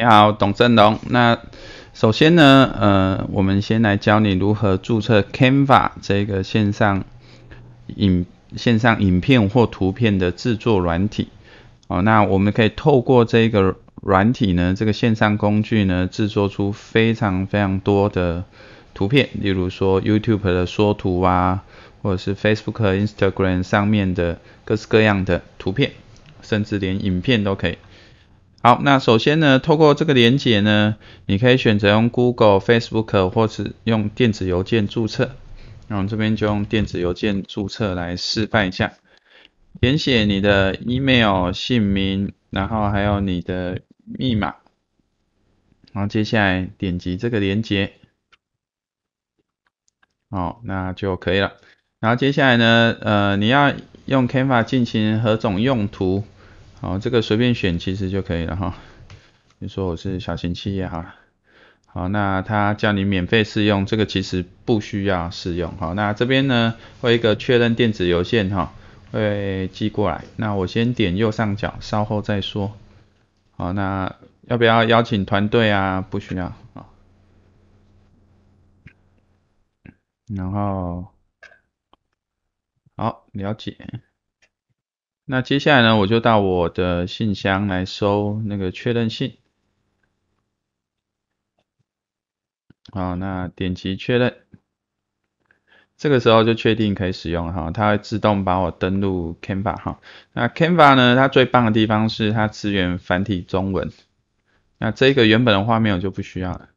你好，董振龙。那首先呢，呃，我们先来教你如何注册 Canva 这个线上影线上影片或图片的制作软体。哦，那我们可以透过这个软体呢，这个线上工具呢，制作出非常非常多的图片，例如说 YouTube 的缩图啊，或者是 Facebook、Instagram 上面的各式各样的图片，甚至连影片都可以。好，那首先呢，透过这个连接呢，你可以选择用 Google、Facebook 或是用电子邮件注册。那我们这边就用电子邮件注册来示范一下，填写你的 email 姓名，然后还有你的密码，然后接下来点击这个连接，好，那就可以了。然后接下来呢，呃，你要用 Canva 进行何种用途？好，这个随便选其实就可以了哈。你说我是小型企业好了。好，那他叫你免费试用，这个其实不需要试用。好，那这边呢会一个确认电子邮件哈，会寄过来。那我先点右上角，稍后再说。好，那要不要邀请团队啊？不需要。然后，好，了解。那接下来呢，我就到我的信箱来收那个确认信。好，那点击确认，这个时候就确定可以使用哈，它会自动把我登录 Canva 哈。那 Canva 呢，它最棒的地方是它支援繁体中文。那这个原本的画面我就不需要了。